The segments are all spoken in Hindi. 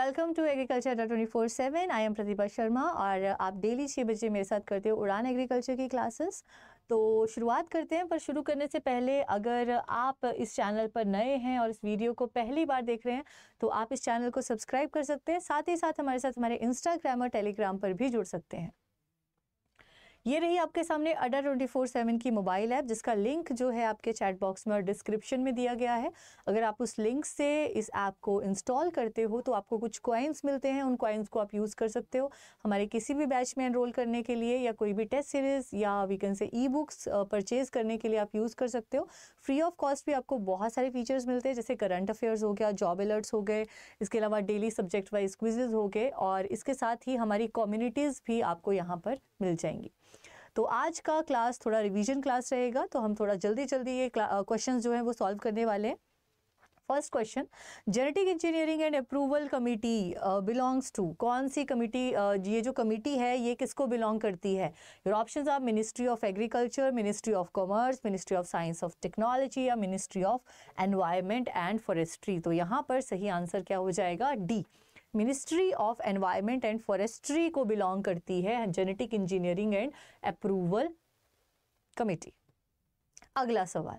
वेलकम टू एग्रीकल्चर डॉ twenty four seven I am Pratibha Sharma और आप डेली छः बजे मेरे साथ करते हो उड़ान एग्रीकल्चर की क्लासेस तो शुरुआत करते हैं पर शुरू करने से पहले अगर आप इस चैनल पर नए हैं और इस वीडियो को पहली बार देख रहे हैं तो आप इस चैनल को सब्सक्राइब कर सकते हैं साथ ही साथ हमारे साथ हमारे इंस्टाग्राम और टेलीग्राम पर भी जुड़ सकते हैं ये रही आपके सामने अडर ट्वेंटी फोर सेवन की मोबाइल ऐप जिसका लिंक जो है आपके चैट बॉक्स में और डिस्क्रिप्शन में दिया गया है अगर आप उस लिंक से इस ऐप को इंस्टॉल करते हो तो आपको कुछ कॉइन्स मिलते हैं उन कॉइन्स को आप यूज़ कर सकते हो हमारे किसी भी बैच में एनरोल करने के लिए या कोई भी टेस्ट सीरीज़ या वीकेंड से ई बुक्स परचेज़ करने के लिए आप यूज़ कर सकते हो फ्री ऑफ कॉस्ट भी आपको बहुत सारे फीचर्स मिलते हैं जैसे करंट अफेयर्स हो गया जॉब अलर्ट्स हो गए इसके अलावा डेली सब्जेक्ट वाइज क्विजेज हो गए और इसके साथ ही हमारी कम्युनिटीज़ भी आपको यहाँ पर मिल जाएंगी तो आज का क्लास थोड़ा रिवीजन क्लास रहेगा तो हम थोड़ा जल्दी जल्दी ये क्वेश्चन जो है वो सॉल्व करने वाले हैं first question genetic engineering and approval committee belongs to कौन सी कमेटी uh, ये जो कमिटी है ये किसको बिलोंग करती है your options are ministry of agriculture ministry of commerce ministry of science of technology या ministry of environment and forestry तो यहाँ पर सही आंसर क्या हो जाएगा D ministry of environment and forestry को बिलोंग करती है genetic engineering and approval committee अगला सवाल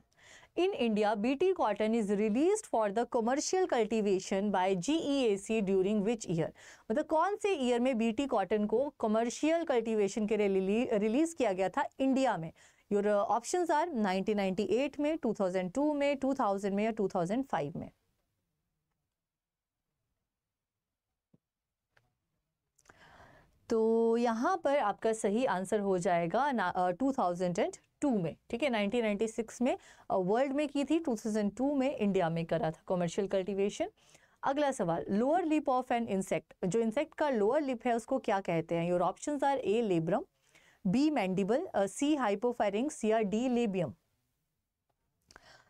in India BT cotton is release for the commercial cultivation by GEAC during which year मतलब कौन से ईयर में बीटी कॉटन को कमर्शियल कल्टीवेशन के लिए रिलीज किया गया था इंडिया में योर ऑप्शंस आर 1998 में 2002 में 2000 में या 2005 में तो यहाँ पर आपका सही आंसर हो जाएगा टू थाउजेंड एंड टू में ठीक है 1996 में वर्ल्ड में की थी 2002 में इंडिया में करा था कॉमर्शियल कल्टीवेशन अगला सवाल lower lip of an insect जो इंसेक्ट का लोअर लिप है उसको क्या कहते हैं your option are A labrum B mandible C hypopharynx या डी लेबियम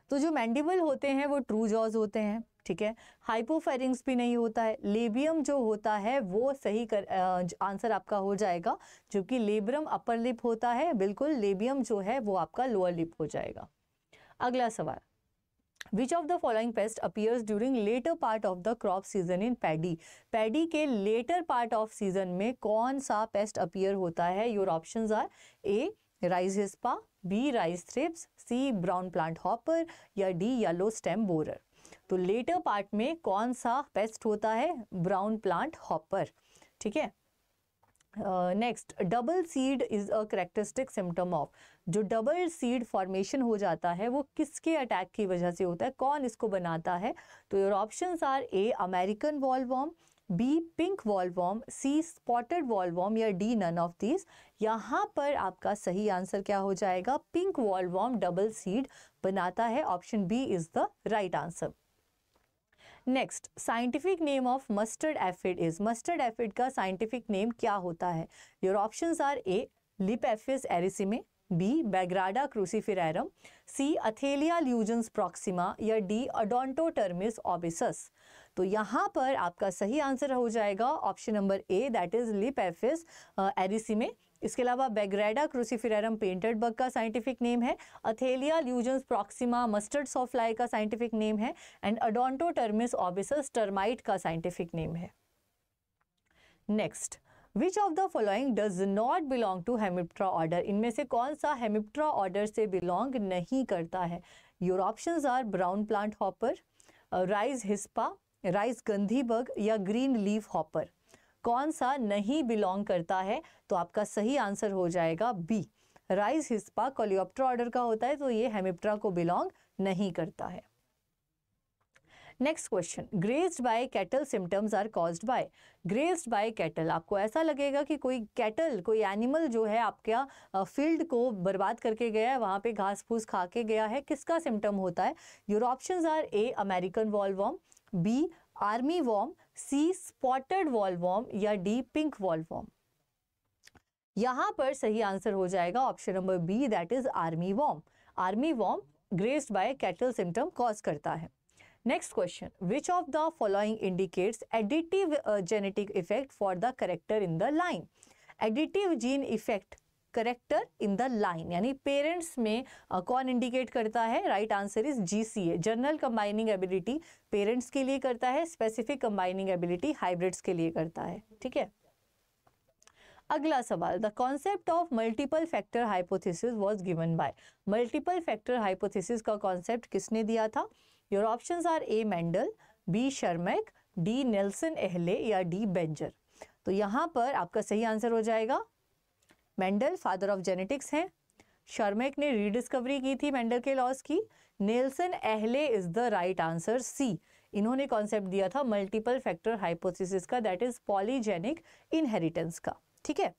तो जो मैंडिबल होते हैं वो ट्रू जॉज होते हैं ठीक है हाइपोफेरिंग्स भी नहीं होता है लेबियम जो होता है वो सही कर आंसर आपका हो जाएगा जो कि लेबरम अपर लिप होता है बिल्कुल लेबियम जो है वो आपका लोअर लिप हो जाएगा अगला सवाल which of the following pest appears during later part of the crop season in paddy paddy के लेटर पार्ट ऑफ सीजन में कौन सा पेस्ट अपियर होता है your option are A rice hispa B rice thrips C brown plant hopper या डी येलो स्टेम बोरर तो लेटर पार्ट में कौन सा बेस्ट होता है ब्राउन प्लांट हॉपर ठीक है next double seed is a characteristic symptom of जो डबल सीड फॉर्मेशन हो जाता है वो किसके अटैक की वजह से होता है कौन इसको बनाता है तो your option are A American bollworm B pink bollworm C spotted bollworm या डी नन ऑफ दीज यहाँ पर आपका सही आंसर क्या हो जाएगा पिंक वॉलवॉम डबल सीड बनाता है option B is the right answer next scientific name of mustard aphid is mustard aphid का साइंटिफिक नेम क्या होता है your options are A lipaphis erysimi B bagrada cruciferarum C athalia lugens proxima या डी अडोंटोटर्मिस ऑबिसस तो यहाँ पर आपका सही आंसर हो जाएगा option number A that is lipaphis erysimi इसके अलावा बेग्रेडा क्रूसीफिरम पेंटेड बग का साइंटिफिक नेम है अथेलिया ल्यूजन्स प्रॉक्सिमा मस्टर्ड सॉफ्लाई का साइंटिफिक नेम है एंड टर्मिस ऑबिसस टर्माइट का साइंटिफिक नेम है next which of the following does not belong to hemiptera order इनमें से कौन सा हेमिप्ट्रा ऑर्डर से बिलोंग नहीं करता है your option are brown plant hopper rice hispa rice gundhi bug या ग्रीन लीव हॉपर कौन सा नहीं बिलोंग करता है तो आपका सही आंसर हो जाएगा B rice hispa coleoptera order का होता है तो ये हेमिप्ट्रा को बिलोंग नहीं करता है next question grazed by cattle symptoms are caused by grazed by cattle आपको ऐसा लगेगा कि कोई कैटल कोई एनिमल जो है आपका फील्ड को बर्बाद करके गया है वहाँ पे घास फूस खा के गया है किसका सिम्टम होता है your options are A American bollworm B armyworm C spotted bollworm या डी पिंक वॉल वॉर्म यहां पर सही आंसर हो जाएगा option number B that is armyworm armyworm grazed by cattle symptom cause करता है next question which of the following indicates additive genetic effect for the character in the line additive gene effect character in the line यानी पेरेंट्स में कौन इंडिकेट करता है right answer is G C A general combining ability parents के लिए करता है स्पेसिफिक कंबाइनिंग एबिलिटी हाइब्रिड्स के लिए करता है ठीक है अगला सवाल the concept of multiple factor hypothesis was given by multiple factor hypothesis का कॉन्सेप्ट किसने दिया था your option are A Mendel B Tschermak D Nilsson Ehle या डी बेंजर तो यहाँ पर आपका सही आंसर हो जाएगा मेंडल फादर ऑफ जेनेटिक्स हैं शर्मेक ने रीडिस्कवरी की थी मेंडल के लॉस की Nilsson Ehle is the right answer C इन्होंने कॉन्सेप्ट दिया था मल्टीपल फैक्टर हाइपोथेसिस का दैट इज पॉलीजेनिक इनहेरिटेंस का ठीक है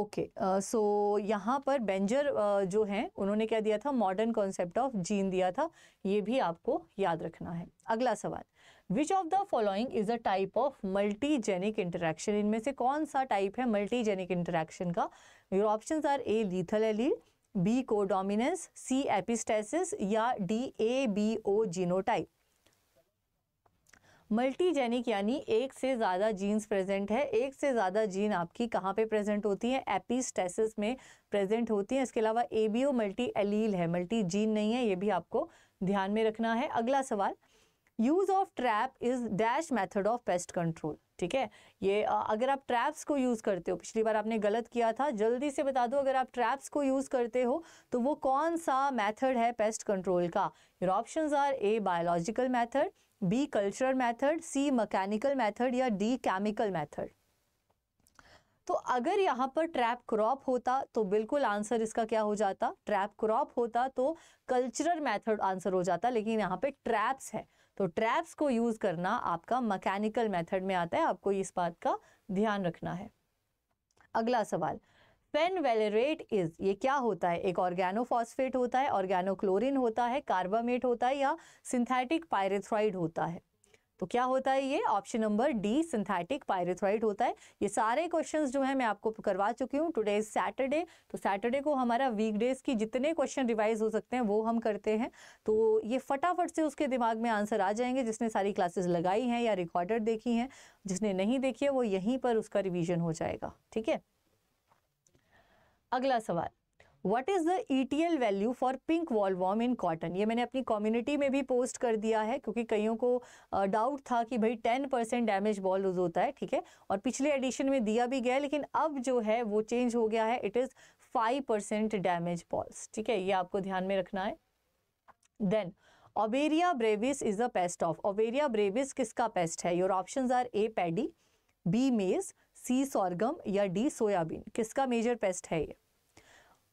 ओके सो यहाँ पर बेंजर uh, जो हैं उन्होंने क्या दिया था मॉडर्न कॉन्सेप्ट ऑफ जीन दिया था ये भी आपको याद रखना है अगला सवाल which of the following is a type of multigenic interaction इनमें से कौन सा टाइप है मल्टीजेनिक इंटरेक्शन का your option are A lethal allele B codominance C epistasis या D A B O genotype multigenic यानी एक से ज़्यादा जीन्स प्रेजेंट है एक से ज़्यादा जीन आपकी कहाँ पे प्रेजेंट होती है एपिस्टेसिस में प्रेजेंट होती है इसके अलावा A B O multi allele है मल्टी जीन नहीं है ये भी आपको ध्यान में रखना है अगला सवाल use of trap is dash method of pest control ठीक है ये अगर आप ट्रैप्स को यूज़ करते हो पिछली बार आपने गलत किया था जल्दी से बता दो अगर आप ट्रैप्स को यूज़ करते हो तो वो कौन सा मेथड है पेस्ट कंट्रोल का your options are A biological method B cultural method C mechanical method या डी केमिकल मेथड तो अगर यहाँ पर ट्रैप क्रॉप होता तो बिल्कुल आंसर इसका क्या हो जाता ट्रैप क्रॉप होता तो कल्चरल मेथड आंसर हो जाता लेकिन यहाँ पे ट्रैप्स है तो ट्रैप्स को यूज़ करना आपका मैकेनिकल मेथड में आता है आपको इस बात का ध्यान रखना है अगला सवाल पेन वेलेरेट इज ये क्या होता है एक ऑर्गेनोफॉस्फेट होता है ऑर्गेनोक्लोरिन होता है कार्बामेट होता है या सिंथेटिक पायरेथ्राइड होता है तो क्या होता है ये option number D synthetic pyrethroid होता है ये सारे क्वेश्चन जो है मैं आपको करवा चुकी हूँ टुडे इज सैटरडे तो सैटरडे को हमारा वीकडेज की जितने क्वेश्चन रिवाइज हो सकते हैं वो हम करते हैं तो ये फटाफट से उसके दिमाग में आंसर आ जाएंगे जिसने सारी क्लासेस लगाई हैं या रिकॉर्डेड देखी हैं जिसने नहीं देखी है वो यहीं पर उसका रिविजन हो जाएगा ठीक है अगला सवाल what is the ETL value for pink bollworm in cotton ये मैंने अपनी कम्युनिटी में भी पोस्ट कर दिया है क्योंकि कईयों को डाउट था कि भाई ten percent damage boll loose होता है ठीक है और पिछले एडिशन में दिया भी गया लेकिन अब जो है वो चेंज हो गया है it is five percent damage bolls ठीक है ये आपको ध्यान में रखना है then Oberea brevis is the pest of Oberea brevis किसका पेस्ट है your option are A paddy B maize C sorghum या डी सोयाबीन किसका मेजर पेस्ट है ये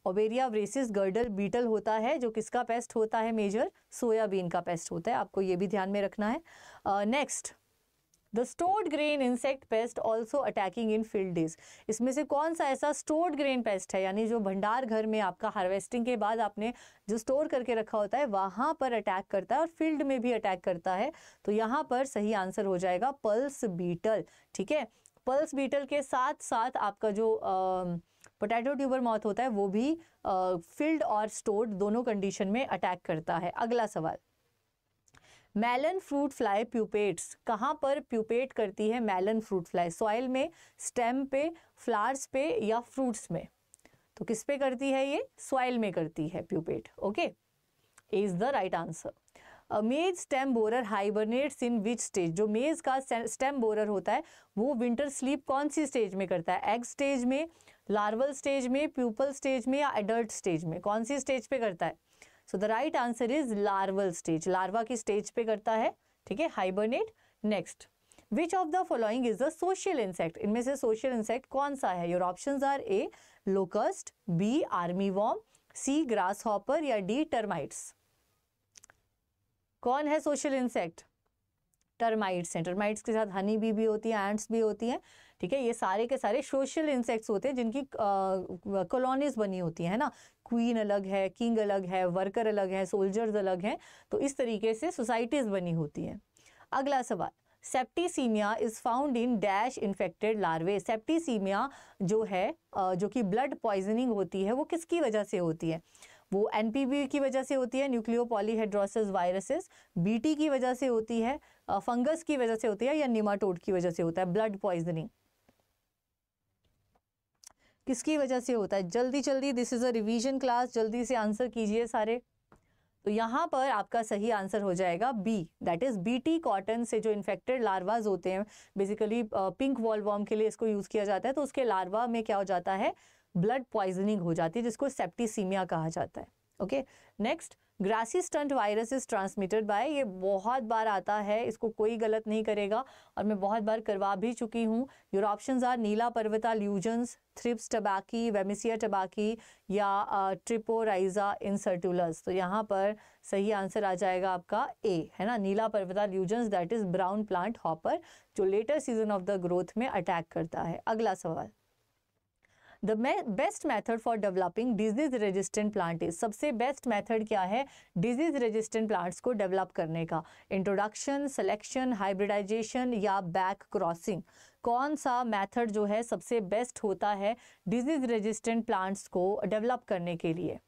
ओबेरिया ब्रेसिस गर्डल बीटल होता है जो किसका पेस्ट होता है मेजर सोयाबीन का पेस्ट होता है आपको ये भी ध्यान में रखना है next the stored grain insect pest also attacking in field days इसमें से कौन सा ऐसा स्टोर्ड ग्रेन पेस्ट है यानी जो भंडार घर में आपका हार्वेस्टिंग के बाद आपने जो स्टोर करके रखा होता है वहाँ पर अटैक करता है और फील्ड में भी अटैक करता है तो यहाँ पर सही आंसर हो जाएगा पल्स बीटल ठीक है पल्स बीटल के साथ साथ आपका जो पोटैटो ट्यूबर मॉथ होता है वो भी फील्ड और स्टोर्ड दोनों कंडीशन में अटैक करता है अगला सवाल मेलन फ्रूट फ्लाई प्यूपेट्स कहाँ पर प्यूपेट करती है मेलन फ्रूट फ्लाई सॉइल में स्टेम पे फ्लावर्स पे या फ्रूट्स में तो किस पे करती है ये सॉइल में करती है pupate okay is the right answer maize stem borer hibernates in which stage जो मेज का स्टेम बोरर होता है वो विंटर स्लीप कौन सी स्टेज में करता है एग स्टेज में लार्वल स्टेज में प्यूपल स्टेज में या एडल्ट स्टेज में कौन सी स्टेज पे करता है so the right answer is larval stage larva की स्टेज पे करता है ठीक है hibernate next which of the following is the social insect इनमें से सोशल इंसेक्ट कौन सा है your option are A locust B armyworm C grasshopper या डी टर्माइट्स कौन है सोशल इंसेक्ट टर्माइट्स हैं टर्माइट्स के साथ हनी बी भी होती है एंट्स भी होती हैं ठीक है ये सारे के सारे सोशल इंसेक्ट्स होते हैं जिनकी कॉलोनीज बनी होती है ना क्वीन अलग है किंग अलग है वर्कर अलग है सोल्जर्स अलग हैं तो इस तरीके से सोसाइटीज़ बनी होती हैं अगला सवाल septicaemia is found in dash infected larvae septicaemia जो है जो कि ब्लड पॉइजनिंग होती है वो किसकी वजह से होती है वो एन की वजह से होती है न्यूक्लियो पॉलीहेड्रोसिस वायरसेस बी की वजह से होती है फंगस की वजह से होती है या निमाटोड की वजह से होता है ब्लड पॉइजनिंग किसकी वजह से होता है जल्दी जल्दी this is a revision class जल्दी से आंसर कीजिए सारे तो यहाँ पर आपका सही आंसर हो जाएगा B that is BT cotton से जो इन्फेक्टेड लार्वाज होते हैं बेसिकली पिंक वॉल वॉर्म के लिए इसको यूज़ किया जाता है तो उसके लार्वा में क्या हो जाता है ब्लड प्वाइजनिंग हो जाती है जिसको सेप्टिसीमिया कहा जाता है okay next grassy stunt virus is transmitted by ये बहुत बार आता है इसको कोई गलत नहीं करेगा और मैं बहुत बार करवा भी चुकी हूँ your option are Neela पर्वता lugens thrips tabaci bemisia tabaci या ट्रिपोराइजा इन सर्टुलस तो यहाँ पर सही आंसर आ जाएगा आपका ए है ना नीला पर्वता ल्यूजन्स that is brown plant hopper जो later season of the growth में अटैक करता है अगला सवाल the best method for developing disease resistant plant is सबसे बेस्ट मैथड क्या है डिजीज रेजिस्टेंट प्लांट्स को डेवलप करने का इंट्रोडक्शन सेलेक्शन हाइब्रिडाइजेशन या बैक क्रॉसिंग कौन सा मैथड जो है सबसे बेस्ट होता है डिजीज रेजिस्टेंट प्लांट्स को डेवलप करने के लिए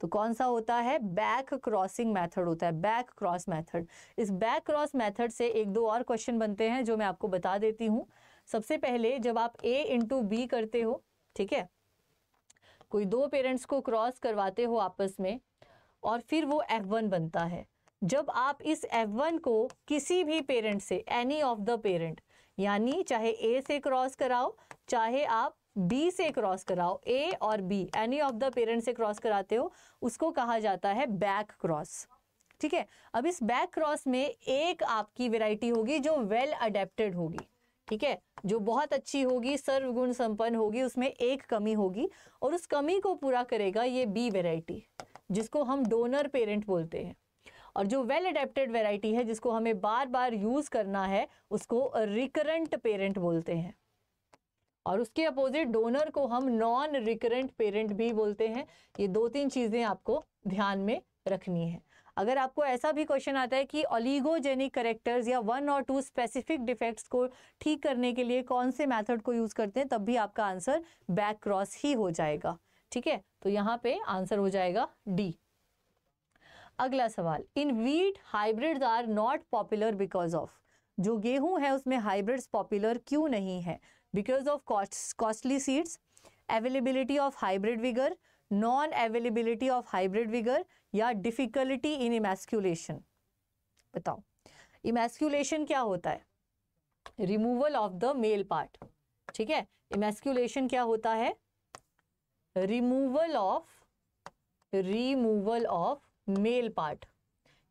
तो कौन सा होता है बैक क्रॉसिंग मेथड होता है बैक क्रॉस मेथड इस बैक क्रॉस मेथड से एक दो और क्वेश्चन बनते हैं जो मैं आपको बता देती हूँ सबसे पहले जब आप ए इंटू बी करते हो ठीक है कोई दो पेरेंट्स को क्रॉस करवाते हो आपस में और फिर वो एफ वन बनता है जब आप इस एफ वन को किसी भी पेरेंट से एनी ऑफ द पेरेंट यानी चाहे ए से क्रॉस कराओ चाहे आप बी से क्रॉस कराओ ए और B any of the parent से क्रॉस कराते हो उसको कहा जाता है बैक क्रॉस ठीक है अब इस बैक क्रॉस में एक आपकी वेराइटी होगी जो वेल well अडेप्टेड होगी ठीक है जो बहुत अच्छी होगी सर्वगुण संपन्न होगी उसमें एक कमी होगी और उस कमी को पूरा करेगा ये बी वेराइटी जिसको हम डोनर पेरेंट बोलते हैं और जो वेल अडेप्टेड वेराइटी है जिसको हमें बार बार यूज़ करना है उसको रिकरेंट पेरेंट बोलते हैं और उसके अपोजिट डोनर को हम नॉन रिकरेंट पेरेंट भी बोलते हैं ये दो तीन चीज़ें आपको ध्यान में रखनी है अगर आपको ऐसा भी क्वेश्चन आता है कि ओलीगोजेनिक करेक्टर्स या वन और टू स्पेसिफिक डिफेक्ट्स को ठीक करने के लिए कौन से मैथड को यूज़ करते हैं तब भी आपका आंसर बैक क्रॉस ही हो जाएगा ठीक है तो यहाँ पे आंसर हो जाएगा डी अगला सवाल in wheat hybrid are not popular because of जो गेहूं है उसमें हाइब्रिड्स पॉपुलर क्यों नहीं है because of costly seeds availability of hybrid vigour non availability of hybrid vigour या डिफिकल्टी इन इमेस्क्यूलेशन बताओ इमेस्क्यूलेशन क्या होता है removal of the male part ठीक है इमेस्क्यूलेशन क्या होता है removal of removal of male part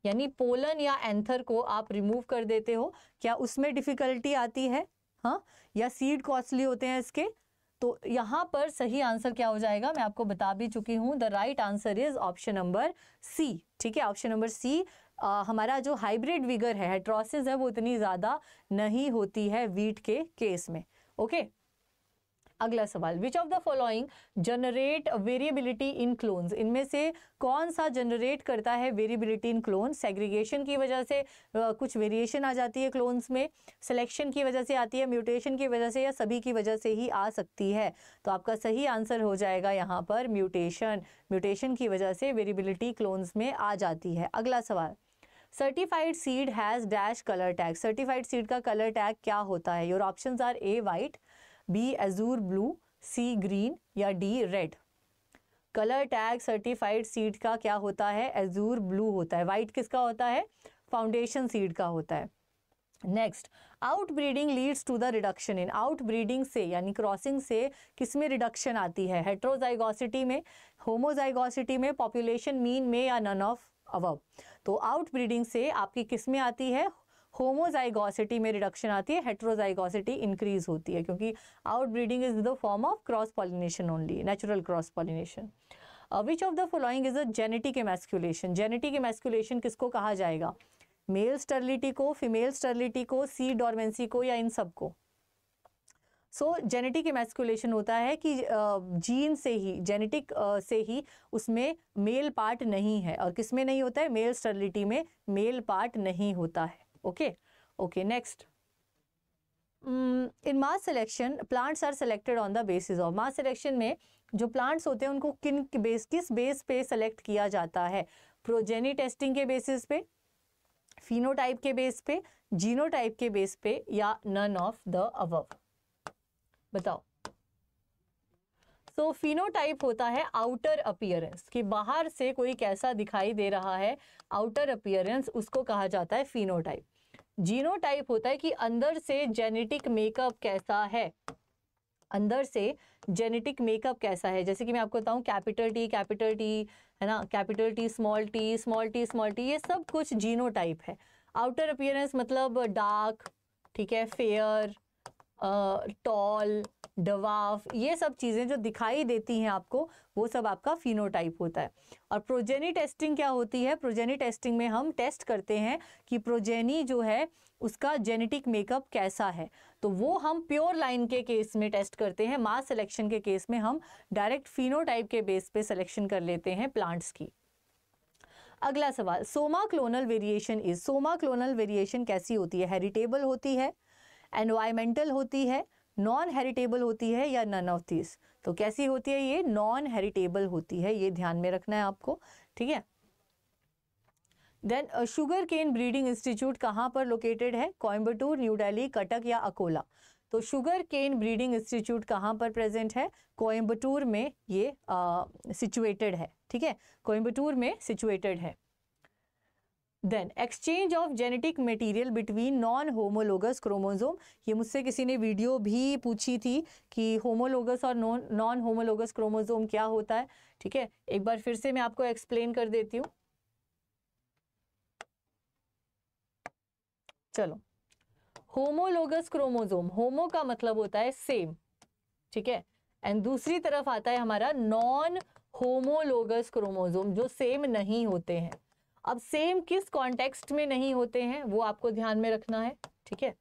यानी पोलन या एंथर को आप रिमूव कर देते हो क्या उसमें डिफिकल्टी आती है हाँ या सीड कॉस्टली होते हैं इसके तो यहाँ पर सही आंसर क्या हो जाएगा मैं आपको बता भी चुकी हूँ the right answer is option number C ठीक है ऑप्शन नंबर सी हमारा जो हाइब्रिड विगर है हेट्रोसिस है वो इतनी ज़्यादा नहीं होती है वीट के केस में ओके okay? अगला सवाल which of the following generate variability in clones इनमें से कौन सा जनरेट करता है वेरिएबिलिटी इन क्लोन सेग्रीगेशन की वजह से कुछ वेरिएशन आ जाती है क्लोन्स में सिलेक्शन की वजह से आती है म्यूटेशन की वजह से या सभी की वजह से ही आ सकती है तो आपका सही आंसर हो जाएगा यहाँ पर म्यूटेशन म्यूटेशन की वजह से वेरिएबिलिटी क्लोन्स में आ जाती है अगला सवाल certified seed has dash colour tag certified seed का कलर टैग क्या होता है your option are A white B azure blue C green या D red colour tag certified seed का क्या होता है एजूर ब्लू होता है वाइट किसका होता है फाउंडेशन सीड का होता है next outbreeding leads to the reduction in outbreeding से यानी क्रॉसिंग से किस में रिडक्शन आती है हेट्रोजाइगोसिटी में होमोजाइगोसिटी में पॉपुलेशन मीन में या नन ऑफ अवब तो आउट ब्रीडिंग से आपकी किस में आती है होमोजाइगोसिटी में रिडक्शन आती है हेट्रोजाइगोसिटी इंक्रीज होती है क्योंकि outbreeding is the form of cross pollination only natural cross pollination which of the following is a genetic emasculation genetic emasculation किसको कहा जाएगा मेल स्टर्लिटी को फीमेल स्टर्लिटी को सी डॉर्मेंसी को या इन सब को सो जेनेटिक इमेस्कुलेशन होता है कि जीन uh, से ही जेनेटिक uh, से ही उसमें मेल पार्ट नहीं है और किसमें नहीं होता है मेल स्टर्लिटी में मेल पार्ट नहीं होता है okay okay next in mass selection plants are selected on the basis of mass selection में जो प्लांट्स होते हैं उनको किन बेस किस बेस पे select किया जाता है प्रोजेनी टेस्टिंग के बेसिस पे फिनोटाइप के बेस पे जीनोटाइप के बेस पे या नन ऑफ द अवव बताओ सो so, फिनोटाइप होता है आउटर अपियरेंस कि बाहर से कोई कैसा दिखाई दे रहा है आउटर अपियरेंस उसको कहा जाता है फिनोटाइप जीनोटाइप होता है कि अंदर से जेनेटिक मेकअप कैसा है अंदर से जेनेटिक मेकअप कैसा है जैसे कि मैं आपको बताऊं कैपिटल टी कैपिटल टी है ना capital T small T small T small T ये सब कुछ जीनो टाइप है आउटर अपियरेंस मतलब डार्क ठीक है फेयर टॉल डवाफ ये सब चीज़ें जो दिखाई देती हैं आपको वो सब आपका फिनोटाइप होता है और प्रोजेनी टेस्टिंग क्या होती है प्रोजेनी टेस्टिंग में हम टेस्ट करते हैं कि प्रोजेनी जो है उसका जेनेटिक मेकअप कैसा है तो वो हम प्योर लाइन के केस में टेस्ट करते हैं मास सिलेक्शन के केस में हम डायरेक्ट फिनोटाइप के बेस पे सिलेक्शन कर लेते हैं प्लांट्स की अगला सवाल somaclonal variation is somaclonal variation कैसी होती है हेरिटेबल होती है एनवायरमेंटल होती है नॉन हेरिटेबल होती है या नन ऑफ दिस तो कैसी होती है ये नॉन हेरिटेबल होती है ये ध्यान में रखना है आपको ठीक है then sugarcane breeding institute कहाँ पर लोकेटेड है कोयम्बटूर न्यू डेली कटक या अकोला तो शुगर केन ब्रीडिंग इंस्टीट्यूट कहाँ पर प्रेजेंट है कोयम्बटूर में ये सिचुएटेड uh, है ठीक है कोयम्बटूर में सिचुएटेड है then exchange of genetic material between non homologous chromosome ये मुझसे किसी ने वीडियो भी पूछी थी कि होमोलोगस और नॉन होमोलोगस क्रोमोजोम क्या होता है ठीक है एक बार फिर से मैं आपको एक्सप्लेन कर देती हूँ चलो होमोलोगस क्रोमोजोम होमो का मतलब होता है सेम ठीक है एंड दूसरी तरफ आता है हमारा नॉन होमोलोगस क्रोमोजोम जो सेम नहीं होते हैं अब सेम किस कॉन्टेक्स्ट में नहीं होते हैं वो आपको ध्यान में रखना है ठीक है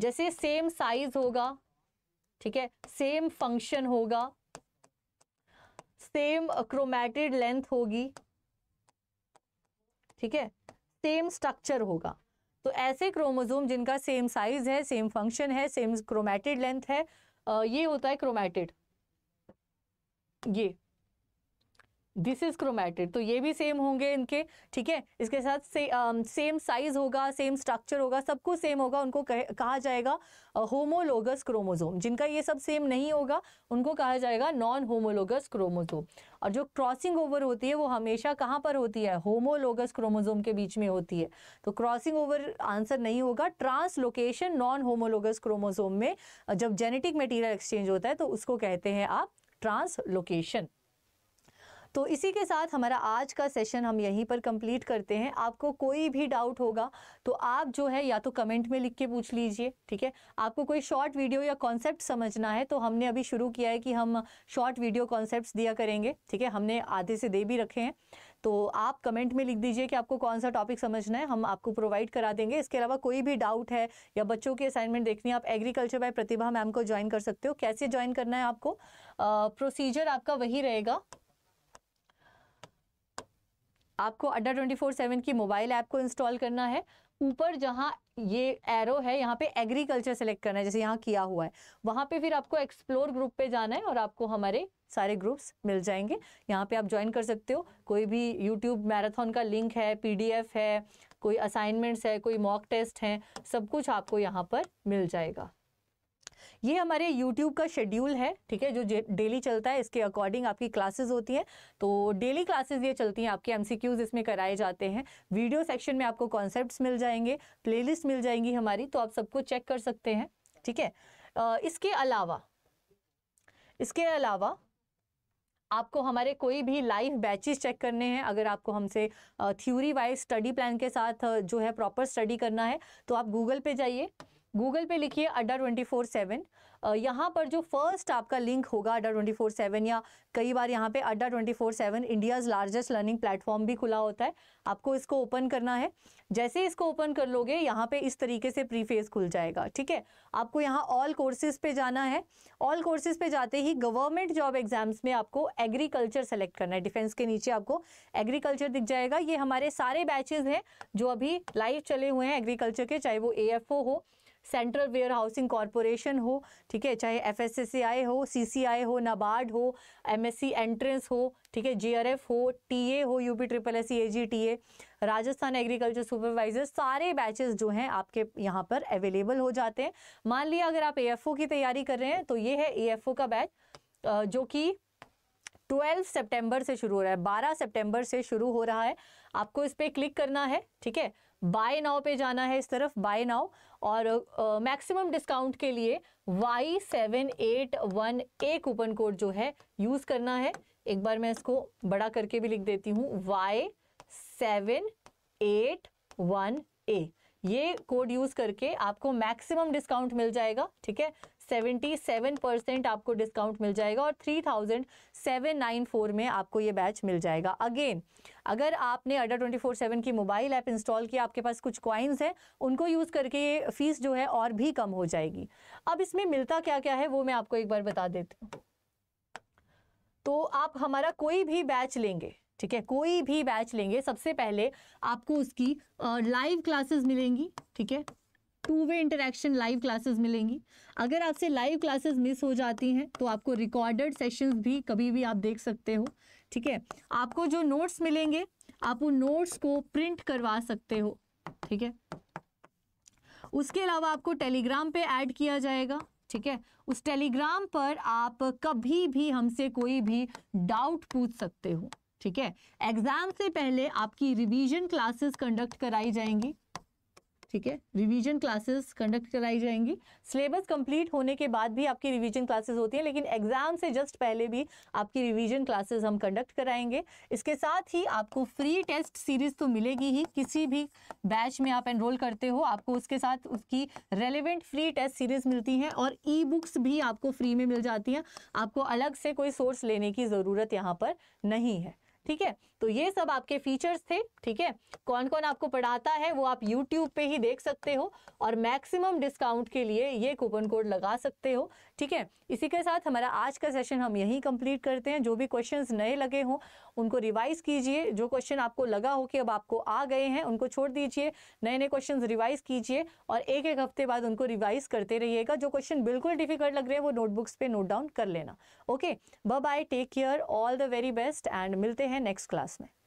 जैसे सेम साइज होगा ठीक है सेम फंक्शन होगा सेम क्रोमैटेड लेंथ होगी ठीक है सेम स्ट्रक्चर होगा तो ऐसे क्रोमोजोम जिनका सेम साइज है सेम फंक्शन है सेम क्रोमैटेड लेंथ है ये होता है क्रोमैटेड ये दिस इज क्रोमैटिड तो ये भी सेम होंगे इनके ठीक है इसके साथ से, आ, सेम साइज होगा सेम स्ट्रक्चर होगा सब कुछ सेम होगा उनको कह, कहा जाएगा होमोलोगस uh, क्रोमोजोम जिनका ये सब सेम नहीं होगा उनको कहा जाएगा नॉन होमोलोगस क्रोमोजोम और जो क्रॉसिंग ओवर होती है वो हमेशा कहाँ पर होती है होमोलोगस क्रोमोजोम के बीच में होती है तो क्रॉसिंग ओवर आंसर नहीं होगा ट्रांसलोकेशन नॉन होमोलोगस क्रोमोजोम में जब जेनेटिक मटीरियल एक्सचेंज होता है तो उसको कहते हैं आप ट्रांसलोकेशन तो इसी के साथ हमारा आज का सेशन हम यहीं पर कंप्लीट करते हैं आपको कोई भी डाउट होगा तो आप जो है या तो कमेंट में लिख के पूछ लीजिए ठीक है आपको कोई शॉर्ट वीडियो या कॉन्सेप्ट समझना है तो हमने अभी शुरू किया है कि हम शॉर्ट वीडियो कॉन्सेप्ट दिया करेंगे ठीक है हमने आधे से दे भी रखे हैं तो आप कमेंट में लिख दीजिए कि आपको कौन सा टॉपिक समझना है हम आपको प्रोवाइड करा देंगे इसके अलावा कोई भी डाउट है या बच्चों की असाइनमेंट देखनी है आप एग्रीकल्चर बाय प्रतिभा मैम को ज्वाइन कर सकते हो कैसे ज्वाइन करना है आपको प्रोसीजर आपका वही रहेगा आपको अड्डा ट्वेंटी फोर सेवन की मोबाइल ऐप को इंस्टॉल करना है ऊपर जहाँ ये एरो है यहाँ पे एग्रीकल्चर सेलेक्ट करना है जैसे यहाँ किया हुआ है वहाँ पे फिर आपको एक्सप्लोर ग्रुप पे जाना है और आपको हमारे सारे ग्रुप्स मिल जाएंगे यहाँ पे आप ज्वाइन कर सकते हो कोई भी यूट्यूब मैराथन का लिंक है पी है कोई असाइनमेंट्स है कोई मॉक टेस्ट हैं सब कुछ आपको यहाँ पर मिल जाएगा ये हमारे YouTube का शेड्यूल है ठीक है जो डेली चलता है इसके अकॉर्डिंग आपकी क्लासेस होती हैं तो डेली क्लासेस ये चलती हैं आपके एम इसमें कराए जाते हैं वीडियो सेक्शन में आपको कॉन्सेप्ट मिल जाएंगे प्ले मिल जाएंगी हमारी तो आप सबको चेक कर सकते हैं ठीक है इसके अलावा इसके अलावा आपको हमारे कोई भी लाइव बैचेस चेक करने हैं अगर आपको हमसे थ्योरी वाइज स्टडी प्लान के साथ जो है प्रॉपर स्टडी करना है तो आप गूगल पे जाइए गूगल पे लिखिए अड्डा ट्वेंटी फोर सेवन यहाँ पर जो फर्स्ट आपका लिंक होगा अड्डा ट्वेंटी फोर सेवन या कई बार यहाँ पे Adda twenty four seven India's largest learning platform भी खुला होता है आपको इसको ओपन करना है जैसे इसको ओपन कर लोगे यहाँ पे इस तरीके से प्री फेस खुल जाएगा ठीक है आपको यहाँ ऑल कोर्सेज पे जाना है ऑल कोर्सेज पे जाते ही गवर्नमेंट जॉब एग्जाम्स में आपको एग्रीकल्चर सेलेक्ट करना है डिफेंस के नीचे आपको एग्रीकल्चर दिख जाएगा ये हमारे सारे बैचेज हैं जो अभी लाइव चले हुए हैं एग्रीकल्चर के चाहे वो ए हो सेंट्रल वेयर हाउसिंग कॉरपोरेशन हो ठीक है चाहे एफ एस एस आई हो सी सी आई हो नाबार्ड हो एम एस सी एंट्रेंस हो ठीक है जी आर एफ हो टी ए हो U P triple S C A G T A Rajasthan agriculture supervisor सारे बैचेस जो हैं आपके यहाँ पर अवेलेबल हो जाते हैं मान लिया अगर आप ए एफ ओ की तैयारी कर रहे हैं तो ये है ए एफ ओ का बैच जो कि 12 सितंबर से शुरू हो रहा है 12 सितंबर से शुरू हो रहा है आपको इस पर क्लिक करना है ठीक है बाय नाव पे जाना है इस तरफ बाय नाव और मैक्सिमम डिस्काउंट के लिए Y seven eight one A coupon code जो है यूज़ करना है एक बार मैं इसको बड़ा करके भी लिख देती हूँ Y seven eight one A ये कोड यूज करके आपको मैक्सिमम डिस्काउंट मिल जाएगा ठीक है 77 परसेंट आपको डिस्काउंट मिल जाएगा और 3794 में आपको ये बैच मिल जाएगा अगेन अगर आपने ट्वेंटी 24/7 की मोबाइल ऐप इंस्टॉल की आपके पास कुछ क्वाइंस हैं उनको यूज़ करके ये फ़ीस जो है और भी कम हो जाएगी अब इसमें मिलता क्या क्या है वो मैं आपको एक बार बता देती हूँ तो आप हमारा कोई भी बैच लेंगे ठीक है कोई भी बैच लेंगे सबसे पहले आपको उसकी लाइव क्लासेस मिलेंगी ठीक है two way interaction live classes मिलेंगी अगर आपसे लाइव क्लासेस मिस हो जाती हैं तो आपको रिकॉर्डेड सेशंस भी कभी भी आप देख सकते हो ठीक है आपको जो नोट्स मिलेंगे आप उन नोट्स को प्रिंट करवा सकते हो ठीक है उसके अलावा आपको टेलीग्राम पे ऐड किया जाएगा ठीक है उस टेलीग्राम पर आप कभी भी हमसे कोई भी डाउट पूछ सकते हो ठीक है एग्जाम से पहले आपकी रिवीजन क्लासेस कंडक्ट कराई जाएंगी ठीक है रिवीजन क्लासेस कंडक्ट कराई जाएंगी सिलेबस कंप्लीट होने के बाद भी आपकी रिवीजन क्लासेस होती हैं लेकिन एग्जाम से जस्ट पहले भी आपकी रिवीजन क्लासेस हम कंडक्ट कराएंगे इसके साथ ही आपको फ्री टेस्ट सीरीज तो मिलेगी ही किसी भी बैच में आप एनरोल करते हो आपको उसके साथ उसकी रेलिवेंट फ्री टेस्ट सीरीज मिलती हैं और ई बुक्स भी आपको फ्री में मिल जाती हैं आपको अलग से कोई सोर्स लेने की ज़रूरत यहाँ पर नहीं है ठीक है तो ये सब आपके फीचर्स थे ठीक है कौन कौन आपको पढ़ाता है वो आप यूट्यूब पे ही देख सकते हो और मैक्सिमम डिस्काउंट के लिए ये कूपन कोड लगा सकते हो ठीक है इसी के साथ हमारा आज का सेशन हम यहीं कंप्लीट करते हैं जो भी क्वेश्चंस नए लगे हों उनको रिवाइज कीजिए जो क्वेश्चन आपको लगा हो कि अब आपको आ गए हैं उनको छोड़ दीजिए नए नए क्वेश्चन रिवाइज कीजिए और एक एक हफ्ते बाद उनको रिवाइज करते रहिएगा जो क्वेश्चन बिल्कुल डिफिकल्ट लग रहे हैं वो नोटबुक्स पे नोट डाउन कर लेना okay bye take care all the very best and मिलते हैं हैं नेक्स्ट क्लास में